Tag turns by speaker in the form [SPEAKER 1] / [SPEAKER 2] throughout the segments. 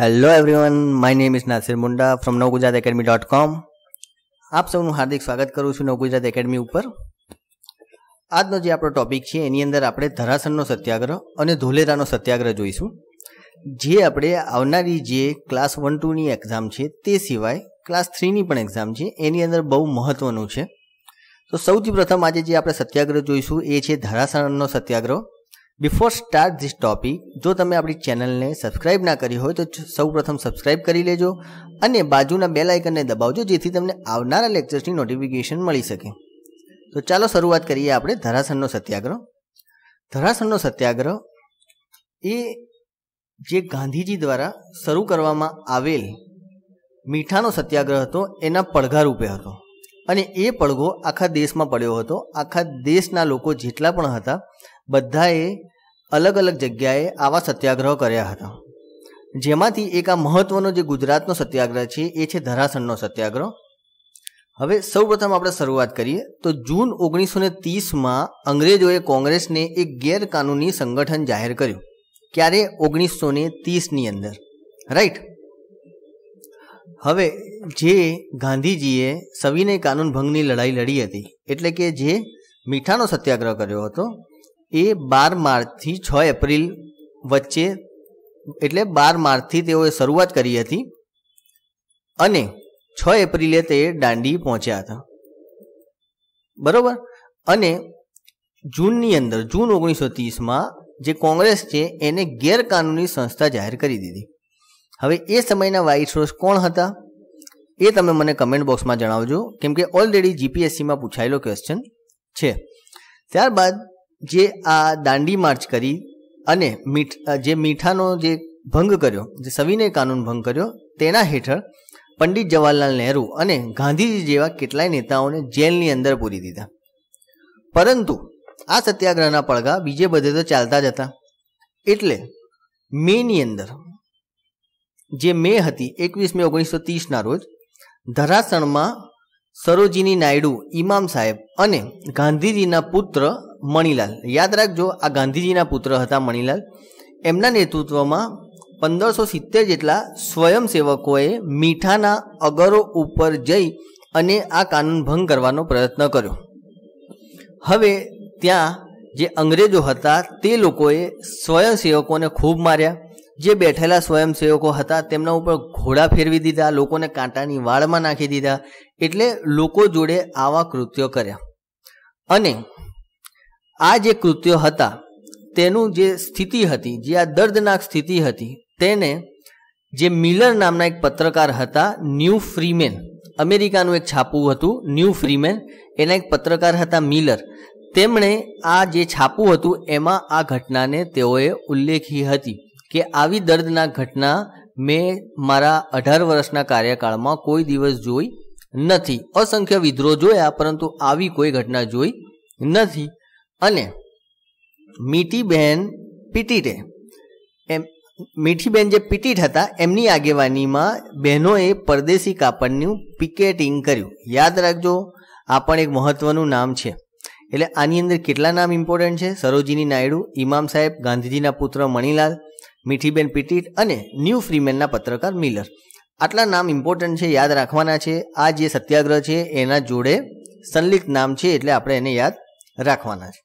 [SPEAKER 1] hello everyone my name is Nasir Munda from Nav Gujarat academy dot com આપ સૌનું હાર્દિક સ્વાગત કરું છું નવ ગુજરાત એકેડમી ઉપર આજનો જે આપણો ટોપિક છે એની અંદર આપણે ધરાસણનો સત્યાગ્રહ અને ધોલેરાનો સત્યાગ્રહ જોઈશું જે આપણે આવનારી જે ક્લાસ વન ટુની એક્ઝામ છે તે સિવાય ક્લાસ થ્રીની પણ એક્ઝામ છે એની અંદર બહુ મહત્ત્વનું છે તો સૌથી પ્રથમ આજે જે આપણે સત્યાગ્રહ જોઈશું એ છે ધરાસણનો સત્યાગ્રહ બિફોર સ્ટાર્ટ ધીસ ટોપિક જો તમે આપણી ચેનલને સબસ્ક્રાઇબ ના કરી હોય તો સૌપ્રથમ સબસ્ક્રાઇબ કરી લેજો અને બાજુના બે લાઇકનને દબાવજો જેથી તમને આવનારા લેક્ચર્સની નોટિફિકેશન મળી શકે તો ચાલો શરૂઆત કરીએ આપણે ધરાસણનો સત્યાગ્રહ ધરાસણનો સત્યાગ્રહ એ જે ગાંધીજી દ્વારા શરૂ કરવામાં આવેલ મીઠાનો સત્યાગ્રહ હતો એના પડઘા રૂપે હતો અને એ પડઘો આખા દેશમાં પડ્યો હતો આખા દેશના લોકો જેટલા પણ હતા બધાએ અલગ અલગ જગ્યાએ આવા સત્યાગ્રહ કર્યા હતા જેમાંથી એક આ મહત્વનો જે ગુજરાતનો સત્યાગ્રહ છે એ છે ધરાસણનો સત્યાગ્રહ હવે સૌપ્રથમ આપણે શરૂઆત કરીએ તો જૂન ઓગણીસો ને ત્રીસમાં અંગ્રેજોએ કોંગ્રેસને એક ગેરકાનૂની સંગઠન જાહેર કર્યું ક્યારે ઓગણીસો ને ત્રીસની અંદર રાઈટ હવે જે ગાંધીજીએ સવિનય કાનૂન ભંગની લડાઈ લડી હતી એટલે કે જે મીઠાનો સત્યાગ્રહ કર્યો હતો એ બાર માર્ચથી છ એપ્રિલ વચ્ચે એટલે બાર માર્ચથી તેઓએ શરૂઆત કરી હતી અને છ એપ્રિલે તે દાંડી પહોંચ્યા હતા બરોબર અને જૂનની અંદર જૂન ઓગણીસો ત્રીસમાં જે કોંગ્રેસ છે એને ગેરકાનૂની સંસ્થા જાહેર કરી દીધી હવે એ સમયના વાઇસરોસ કોણ હતા એ તમે મને કમેન્ટ બોક્સમાં જણાવજો કેમ કે ઓલરેડી જીપીએસસીમાં પૂછાયેલો ક્વેશ્ચન છે ત્યારબાદ જે આ દાંડી માર્ચ કરી અને મીઠ જે મીઠાનો જે ભંગ કર્યો જે સવિનય કાનૂન ભંગ કર્યો તેના હેઠળ પંડિત જવાહરલાલ નહેરુ અને ગાંધીજી જેવા કેટલાય નેતાઓને જેલની અંદર પૂરી દીધા પરંતુ આ સત્યાગ્રહના પડઘા બીજે બધે તો ચાલતા જ હતા એટલે મેની અંદર જે મે હતી એકવીસ મે ઓગણીસો ત્રીસના રોજ ધરાસણમાં સરોજીની નાયડુ ઇમામ સાહેબ અને ગાંધીજીના પુત્ર મણિલાલ યાદ રાખજો આ ગાંધીજીના પુત્ર હતા મણિલાલ એમના નેતૃત્વમાં પંદરસો સિત્તેર જેટલા સ્વયંસેવકોએ મીઠાના અગરો ઉપર જઈ અને આ કાનૂન ભંગ કરવાનો પ્રયત્ન કર્યો હવે ત્યાં જે અંગ્રેજો હતા તે લોકોએ સ્વયંસેવકોને ખૂબ માર્યા જે બેઠેલા સ્વયંસેવકો હતા તેમના ઉપર ઘોડા ફેરવી દીધા લોકોને કાંટાની વાળમાં નાખી દીધા એટલે લોકો જોડે આવા કૃત્યો કર્યા અને આ જે કૃત્યો હતા તેનું જે સ્થિતિ હતી જે આ દર્દનાક સ્થિતિ હતી તેને જે મિલર નામના એક પત્રકાર હતા ન્યૂ ફ્રીમેન અમેરિકાનું એક છાપું હતું ન્યૂ ફ્રીમેન એના એક પત્રકાર હતા મિલર તેમણે આ જે છાપું હતું એમાં આ ઘટનાને તેઓએ ઉલ્લેખી હતી કે આવી દર્દનાક ઘટના મેં મારા અઢાર વર્ષના કાર્યકાળમાં કોઈ દિવસ જોઈ નથી અસંખ્ય વિદ્રોહ જોયા પરંતુ આવી કોઈ ઘટના જોઈ નથી અને મીઠીબહેન પીટીટે એમ મીઠીબેન જે પીટીટ હતા એમની આગેવાનીમાં બહેનોએ પરદેશી કાપડનું પિકેટિંગ કર્યું યાદ રાખજો આ પણ એક મહત્વનું નામ છે એટલે આની અંદર કેટલા નામ ઇમ્પોર્ટન્ટ છે સરોજીની નાયડુ ઇમામ સાહેબ ગાંધીજીના પુત્ર મણિલાલ મીઠીબેન પીટીટ અને ન્યૂ ફ્રીમેનના પત્રકાર મિલર આટલા નામ ઇમ્પોર્ટન્ટ છે યાદ રાખવાના છે આ જે સત્યાગ્રહ છે એના જોડે સંલિપ્ત નામ છે એટલે આપણે એને યાદ રાખવાના છે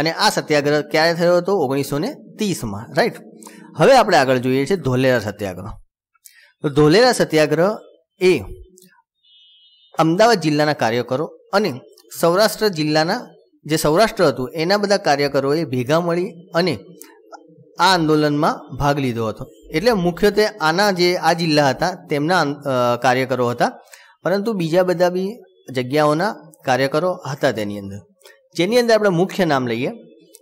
[SPEAKER 1] અને આ સત્યાગ્રહ ક્યારે થયો હતો ઓગણીસો ને ત્રીસમાં રાઈટ હવે આપણે આગળ જોઈએ છે ધોલેરા સત્યાગ્રહ તો ધોલેરા સત્યાગ્રહ એ અમદાવાદ જિલ્લાના કાર્યકરો અને સૌરાષ્ટ્ર જિલ્લાના જે સૌરાષ્ટ્ર હતું એના બધા કાર્યકરોએ ભેગા મળી અને આ આંદોલનમાં ભાગ લીધો હતો એટલે મુખ્યત્વે આના જે આ જિલ્લા હતા તેમના કાર્યકરો હતા પરંતુ બીજા બધા બી જગ્યાઓના કાર્યકરો હતા તેની અંદર જેની અંદર આપણે મુખ્ય નામ લઈએ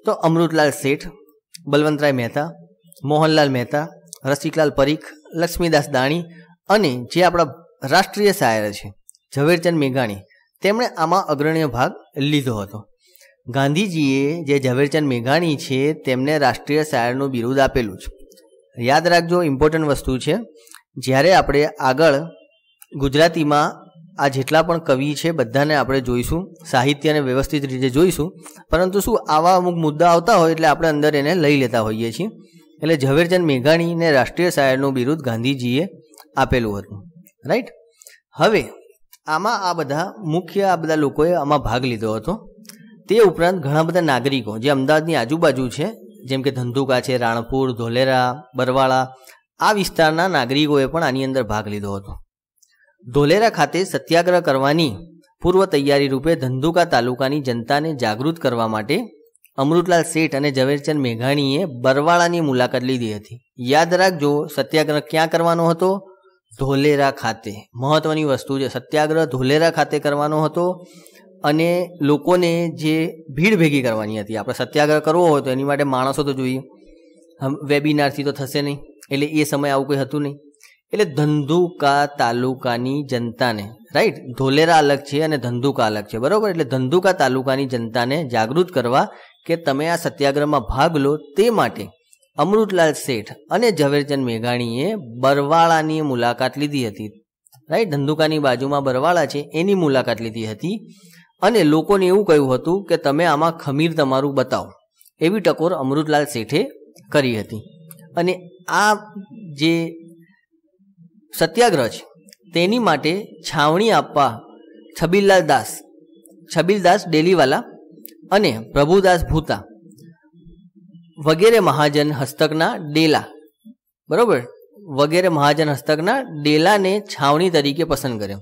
[SPEAKER 1] તો અમૃતલાલ શેઠ બલવંતરાય મહેતા મોહનલાલ મહેતા રસિકલાલ પરીખ લક્ષ્મીદાસ દાણી અને જે આપણા રાષ્ટ્રીય શાયર છે ઝવેરચંદ મેઘાણી તેમણે આમાં અગ્રણીય ભાગ લીધો હતો ગાંધીજીએ જે ઝવેરચંદ મેઘાણી છે તેમને રાષ્ટ્રીય શાયરનું બિરુદ આપેલું છે યાદ રાખજો ઇમ્પોર્ટન્ટ વસ્તુ છે જ્યારે આપણે આગળ ગુજરાતીમાં આ જેટલા પણ કવિ છે બધાને આપણે જોઈશું સાહિત્યને વ્યવસ્થિત રીતે જોઈશું પરંતુ શું આવા અમુક મુદ્દા આવતા હોય એટલે આપણે અંદર એને લઈ લેતા હોઈએ છીએ એટલે ઝવેરચંદ મેઘાણીને રાષ્ટ્રીય શાયરનું બિરુદ ગાંધીજીએ આપેલું હતું રાઈટ હવે આમાં આ બધા મુખ્ય આ બધા લોકોએ આમાં ભાગ લીધો હતો તે ઉપરાંત ઘણા બધા નાગરિકો જે અમદાવાદની આજુબાજુ છે જેમ કે ધંધુકા છે રાણપુર ધોલેરા બરવાળા આ વિસ્તારના નાગરિકોએ પણ આની અંદર ભાગ લીધો હતો ધોલેરા ખાતે સત્યાગ્રહ કરવાની પૂર્વ તૈયારી રૂપે ધંધુકા તાલુકાની જનતાને જાગૃત કરવા માટે અમૃતલાલ શેઠ અને ઝવેરચંદ મેઘાણીએ બરવાળાની મુલાકાત લીધી હતી યાદ રાખજો સત્યાગ્રહ ક્યાં કરવાનો હતો ધોલેરા ખાતે મહત્વની વસ્તુ છે સત્યાગ્રહ ધોલેરા ખાતે કરવાનો હતો અને લોકોને જે ભીડ ભેગી કરવાની હતી આપણે સત્યાગ્રહ કરવો હોય તો એની માટે માણસો તો જોઈએ વેબિનારથી તો થશે નહીં એટલે એ સમય આવું કંઈ હતું નહીં એટલે ધંધુકા તાલુકાની જનતાને રાઈટ ધોલેરા અલગ છે અને ધંધુકા અલગ છે બરોબર એટલે ધંધુકા તાલુકાની જનતાને જાગૃત કરવા કે તમે આ સત્યાગ્રહમાં ભાગ લો તે માટે અમૃતલાલ શેઠ અને ઝવેરચંદ મેઘાણીએ બરવાળાની મુલાકાત લીધી હતી રાઈટ ધંધુકાની બાજુમાં બરવાળા છે એની મુલાકાત લીધી હતી અને લોકોને એવું કહ્યું હતું કે તમે આમાં ખમીર તમારું બતાવો એવી ટકોર અમૃતલાલ શેઠે કરી હતી અને આ જે સત્યાગ્રહ છે તેની માટે છાવણી આપવા છબીલાલ દાસ છબીલદાસ ડેલીવાલા અને પ્રભુદાસ ભૂતા વગેરે મહાજન હસ્તકના ડેલા બરોબર વગેરે મહાજન હસ્તકના ડેલાને છાવણી તરીકે પસંદ કર્યો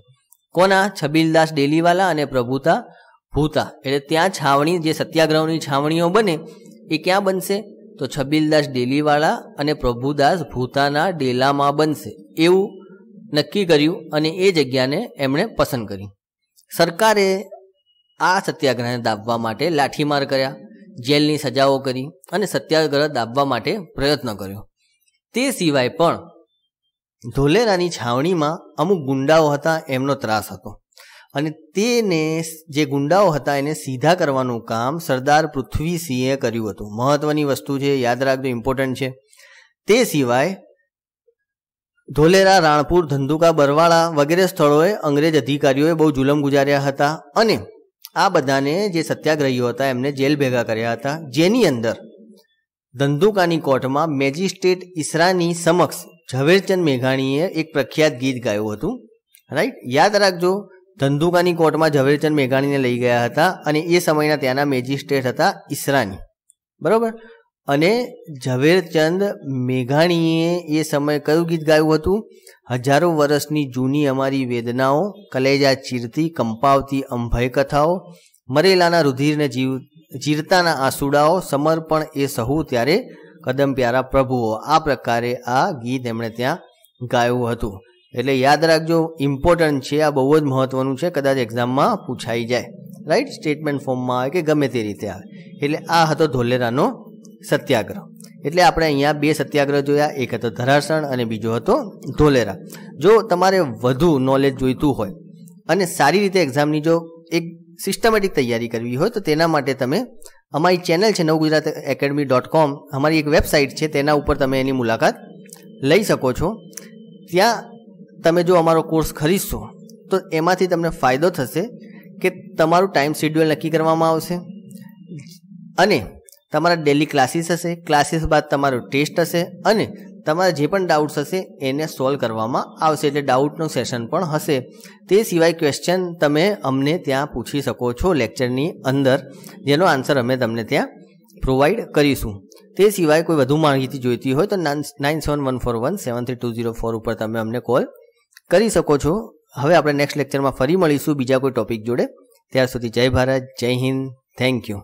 [SPEAKER 1] કોના છબીલદાસ ડેલીવાલા અને પ્રભુતા ભૂતા એટલે ત્યાં છાવણી જે સત્યાગ્રહની છાવણીઓ બને એ ક્યાં બનશે તો છબીલદાસ ડેલીવાળા અને પ્રભુદાસ ભૂતાના ડેલામાં બનશે એવું નક્કી કર્યું અને એ જગ્યાને એમણે પસંદ કરી સરકારે આ સત્યાગ્રહને દાબવા માટે લાઠીમાર કર્યા જેલની સજાઓ કરી અને સત્યાગ્રહ દાબવા માટે પ્રયત્ન કર્યો તે સિવાય પણ ધોલેરાની છાવણીમાં અમુક ગુંડાઓ હતા એમનો ત્રાસ હતો અને તેને જે ગુંડાઓ હતા એને સીધા કરવાનું કામ સરદાર પૃથ્વીસિંહે કર્યું હતું મહત્વની વસ્તુ છે યાદ રાખજો ઇમ્પોર્ટન્ટ છે તે સિવાય ધોલેરા રાણપુર ધંધુકા બરવાળા વગેરે સ્થળોએ અંગ્રેજ અધિકારીઓએ બહુ જુલમ ગુજાર્યા હતા અને આ બધાને જે સત્યાગ્રહીઓ હતા એમને જેલ ભેગા કર્યા હતા જેની અંદર ધંધુકાની કોર્ટમાં મેજિસ્ટ્રેટ ઈસરાની સમક્ષ ઝવેરચંદ મેઘાણીએ એક પ્રખ્યાત ગીત ગાયું હતું રાઈટ યાદ રાખજો ધંધુકાની કોર્ટમાં ઝવેરચંદ મેઘાણીને લઈ ગયા હતા અને એ સમયના ત્યાંના મેજિસ્ટ્રેટ હતા ઈસરાની બરાબર અને ઝવેરચંદ મેઘાણીએ એ સમયે કયું ગીત ગાયું હતું હજારો વર્ષની જૂની અમારી વેદનાઓ કલેજા ચીરતી કંપાવતી અંભય કથાઓ મરેલાના રુધિરને જીવ ચીરતાના આસુડાઓ સમર્પણ એ સહુ ત્યારે કદમ પ્યારા પ્રભુઓ આ પ્રકારે આ ગીત એમણે ત્યાં ગાયું હતું એટલે યાદ રાખજો ઇમ્પોર્ટન્ટ છે આ બહુ જ મહત્વનું છે કદાચ એક્ઝામમાં પૂછાઈ જાય રાઈટ સ્ટેટમેન્ટ ફોર્મમાં આવે કે ગમે તે રીતે આવે એટલે આ હતો ધોલેરાનો સત્યાગ્રહ એટલે આપણે અહીંયા બે સત્યાગ્રહ જોયા એક હતો ધરાસણ અને બીજો હતો ધોલેરા જો તમારે વધુ નોલેજ જોઈતું હોય અને સારી રીતે એક્ઝામની જો એક સિસ્ટમેટિક તૈયારી કરવી હોય તો તેના માટે તમે અમારી ચેનલ છે નવ ગુજરાત એકેડમી ડોટ કોમ અમારી એક વેબસાઇટ છે તેના ઉપર તમે એની મુલાકાત લઈ શકો છો ત્યાં તમે જો અમારો કોર્સ ખરીદશો તો એમાંથી તમને ફાયદો થશે કે તમારું ટાઈમ શેડ્યુલ નક્કી કરવામાં આવશે અને તમારા ડેલી ક્લાસીસ હશે ક્લાસીસ બાદ તમારું ટેસ્ટ હશે અને તમારા જે પણ ડાઉટ્સ હશે એને સોલ્વ કરવામાં આવશે એટલે ડાઉટનું સેશન પણ હશે તે સિવાય ક્વેશ્ચન તમે અમને ત્યાં પૂછી શકો છો લેક્ચરની અંદર જેનો આન્સર અમે તમને ત્યાં પ્રોવાઈડ કરીશું તે સિવાય કોઈ વધુ માહિતી જોઈતી હોય તો nine seven one four one seven three two zero four ઉપર તમે અમને કોલ કરી શકો છો હવે આપણે નેક્સ્ટ લેક્ચરમાં ફરી મળીશું બીજા કોઈ ટોપિક જોડે ત્યાર સુધી જય ભારત જય હિન્દ થેન્ક યુ